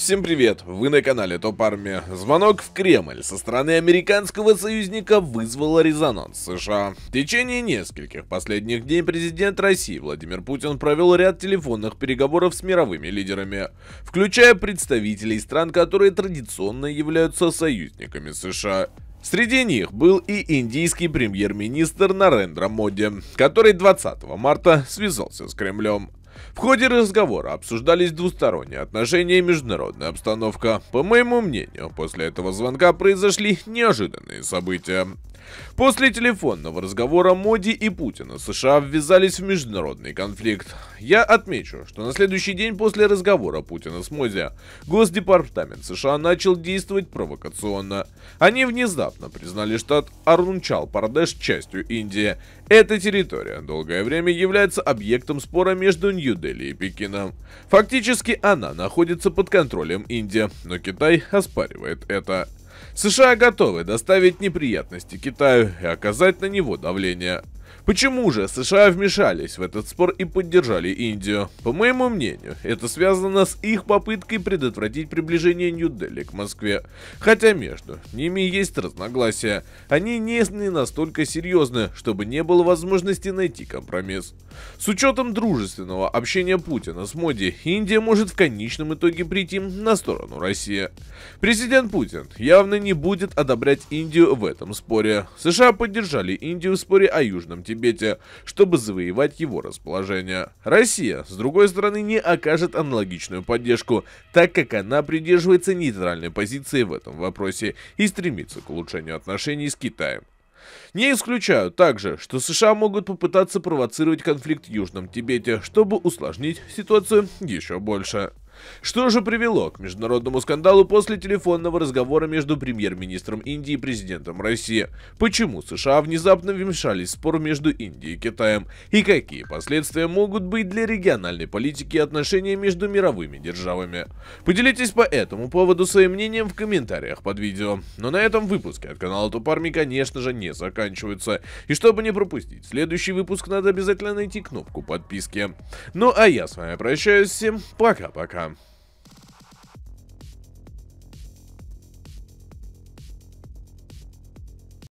Всем привет, вы на канале Топ Армия. Звонок в Кремль со стороны американского союзника вызвал резонанс США. В течение нескольких последних дней президент России Владимир Путин провел ряд телефонных переговоров с мировыми лидерами, включая представителей стран, которые традиционно являются союзниками США. Среди них был и индийский премьер-министр Нарендра Моди, который 20 марта связался с Кремлем. В ходе разговора обсуждались двусторонние отношения и международная обстановка. По моему мнению, после этого звонка произошли неожиданные события. После телефонного разговора Моди и Путина США ввязались в международный конфликт. Я отмечу, что на следующий день после разговора Путина с Моди Госдепартамент США начал действовать провокационно. Они внезапно признали штат Арунчал-Пардеш частью Индии. Эта территория долгое время является объектом спора между Нью-Дели и Пекином. Фактически она находится под контролем Индии, но Китай оспаривает это. США готовы доставить неприятности Китаю и оказать на него давление. Почему же США вмешались в этот спор и поддержали Индию? По моему мнению, это связано с их попыткой предотвратить приближение Нью-Дели к Москве. Хотя между ними есть разногласия. Они не настолько серьезны, чтобы не было возможности найти компромисс. С учетом дружественного общения Путина с Моди, Индия может в конечном итоге прийти на сторону России. Президент Путин явно не будет одобрять Индию в этом споре. США поддержали Индию в споре о Южном Северном Тибете, чтобы завоевать его расположение. Россия, с другой стороны, не окажет аналогичную поддержку, так как она придерживается нейтральной позиции в этом вопросе и стремится к улучшению отношений с Китаем. Не исключаю также, что США могут попытаться провоцировать конфликт в Южном Тибете, чтобы усложнить ситуацию еще больше. Что же привело к международному скандалу после телефонного разговора между премьер-министром Индии и президентом России? Почему США внезапно вмешались в спор между Индией и Китаем? И какие последствия могут быть для региональной политики и отношений между мировыми державами? Поделитесь по этому поводу своим мнением в комментариях под видео. Но на этом выпуски от канала Тупарми, конечно же, не заканчиваются. И чтобы не пропустить следующий выпуск, надо обязательно найти кнопку подписки. Ну а я с вами прощаюсь. Всем пока-пока.